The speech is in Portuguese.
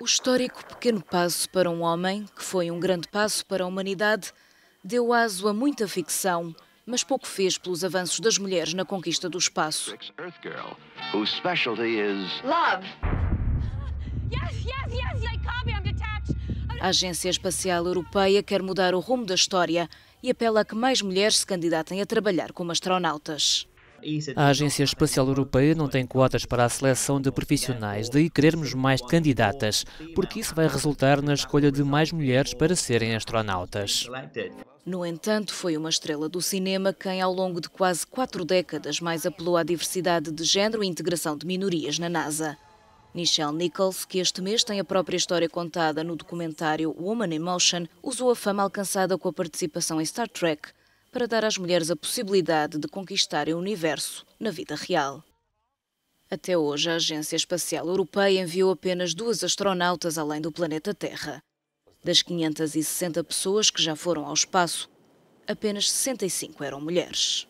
O histórico pequeno passo para um homem, que foi um grande passo para a humanidade, deu aso a muita ficção, mas pouco fez pelos avanços das mulheres na conquista do espaço. A Agência Espacial Europeia quer mudar o rumo da história e apela a que mais mulheres se candidatem a trabalhar como astronautas. É a Agência Espacial Europeia não tem quotas para a seleção de profissionais, daí querermos mais candidatas, porque isso vai resultar na escolha de mais mulheres para serem astronautas. No entanto, foi uma estrela do cinema quem, ao longo de quase quatro décadas, mais apelou à diversidade de género e integração de minorias na NASA. Nichelle Nichols, que este mês tem a própria história contada no documentário Woman in Motion, usou a fama alcançada com a participação em Star Trek para dar às mulheres a possibilidade de conquistarem o universo na vida real. Até hoje, a Agência Espacial Europeia enviou apenas duas astronautas além do planeta Terra. Das 560 pessoas que já foram ao espaço, apenas 65 eram mulheres.